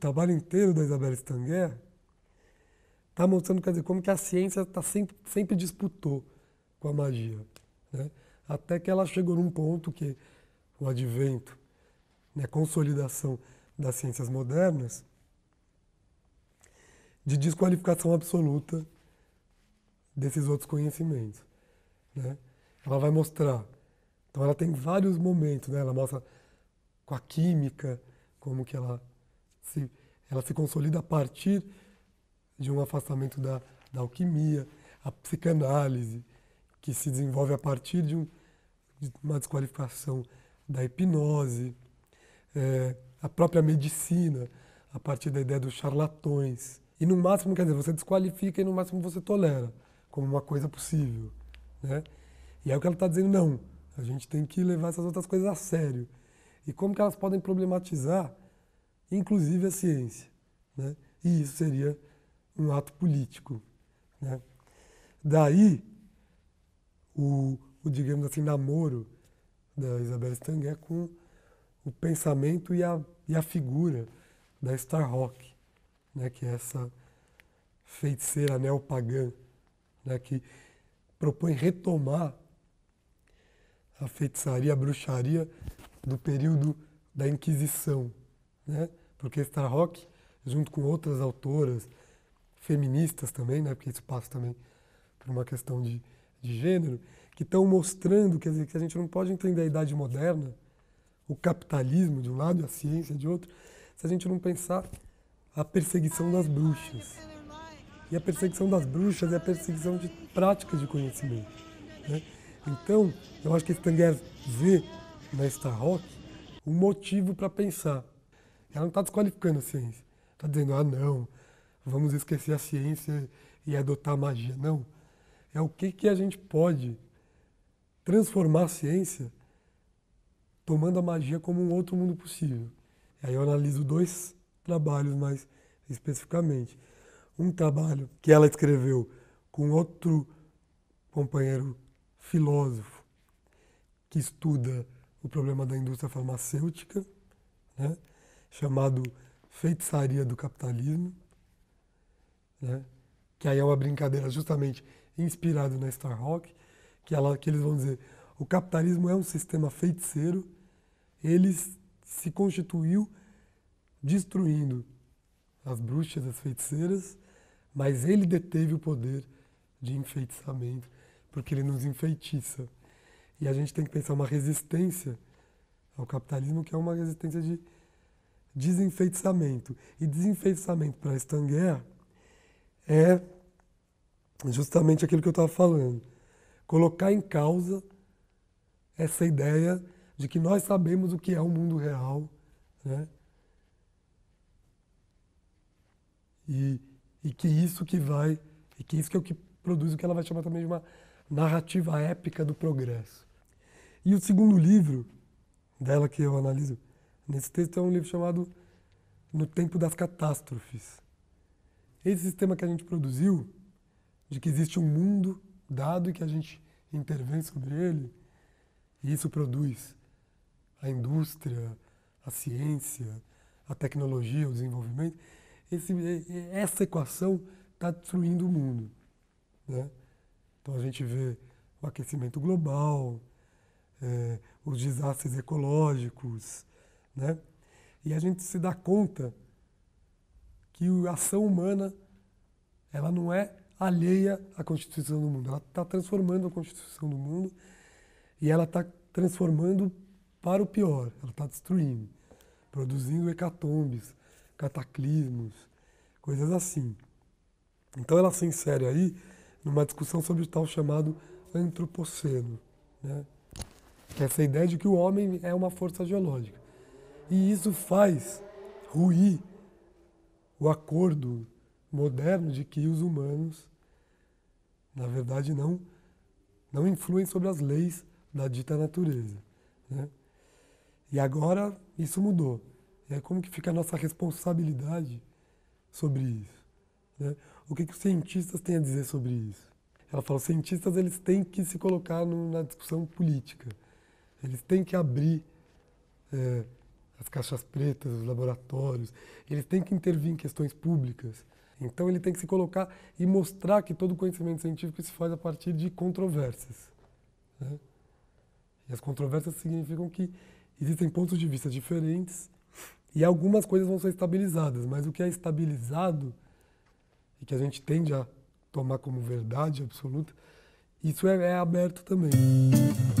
trabalho inteiro da Isabela Stanger está mostrando quer dizer, como que a ciência tá sempre, sempre disputou com a magia. Né? Até que ela chegou num ponto que o advento, né, a consolidação das ciências modernas, de desqualificação absoluta desses outros conhecimentos. Né? Ela vai mostrar. Então ela tem vários momentos, né? ela mostra com a química, como que ela se, ela se consolida a partir de um afastamento da, da alquimia, a psicanálise, que se desenvolve a partir de, um, de uma desqualificação da hipnose, é, a própria medicina, a partir da ideia dos charlatões. E no máximo, quer dizer, você desqualifica e no máximo você tolera como uma coisa possível. Né? E aí o que ela está dizendo, não, a gente tem que levar essas outras coisas a sério. E como que elas podem problematizar inclusive a ciência. Né? E isso seria um ato político. Né? Daí, o, o, digamos assim, namoro da Isabel Stanguet é com o pensamento e a, e a figura da Star Rock, né? que é essa feiticeira neopagã né? que propõe retomar a feitiçaria, a bruxaria do período da Inquisição. Né? porque Starrock, junto com outras autoras feministas também, né, porque isso passa também por uma questão de, de gênero, que estão mostrando quer dizer, que a gente não pode entender a idade moderna, o capitalismo de um lado e a ciência de outro, se a gente não pensar a perseguição das bruxas. E a perseguição das bruxas é a perseguição de práticas de conhecimento. Né? Então, eu acho que Stanger vê na Starrock um motivo para pensar ela não está desqualificando a ciência. Está dizendo, ah, não, vamos esquecer a ciência e adotar a magia. Não. É o que, que a gente pode transformar a ciência tomando a magia como um outro mundo possível. E aí eu analiso dois trabalhos mais especificamente. Um trabalho que ela escreveu com outro companheiro filósofo que estuda o problema da indústria farmacêutica, né? chamado Feitiçaria do Capitalismo, né? que aí é uma brincadeira justamente inspirada na Star Rock, que, ela, que eles vão dizer o capitalismo é um sistema feiticeiro, ele se constituiu destruindo as bruxas, as feiticeiras, mas ele deteve o poder de enfeitiçamento, porque ele nos enfeitiça. E a gente tem que pensar uma resistência ao capitalismo que é uma resistência de desenfeitiçamento. E desenfeitiçamento para Stanguer é justamente aquilo que eu estava falando. Colocar em causa essa ideia de que nós sabemos o que é o mundo real, né? E, e que isso que vai, e que isso que é o que produz o que ela vai chamar também de uma narrativa épica do progresso. E o segundo livro dela que eu analiso Nesse texto é um livro chamado No Tempo das Catástrofes. Esse sistema que a gente produziu, de que existe um mundo dado e que a gente intervém sobre ele, e isso produz a indústria, a ciência, a tecnologia, o desenvolvimento, esse, essa equação está destruindo o mundo. Né? Então a gente vê o aquecimento global, é, os desastres ecológicos, né? E a gente se dá conta que a ação humana ela não é alheia à Constituição do mundo, ela está transformando a Constituição do mundo e ela está transformando para o pior, ela está destruindo, produzindo hecatombes, cataclismos, coisas assim. Então ela se insere aí numa discussão sobre o tal chamado antropoceno, né? que é essa ideia de que o homem é uma força geológica. E isso faz ruir o acordo moderno de que os humanos, na verdade, não, não influem sobre as leis da dita natureza. Né? E agora isso mudou. E é aí, como que fica a nossa responsabilidade sobre isso? Né? O que, que os cientistas têm a dizer sobre isso? Ela fala, os cientistas eles têm que se colocar no, na discussão política. Eles têm que abrir é, as caixas pretas, os laboratórios, ele tem que intervir em questões públicas. Então ele tem que se colocar e mostrar que todo conhecimento científico se faz a partir de controvérsias. Né? E as controvérsias significam que existem pontos de vista diferentes e algumas coisas vão ser estabilizadas, mas o que é estabilizado e que a gente tende a tomar como verdade absoluta, isso é, é aberto também.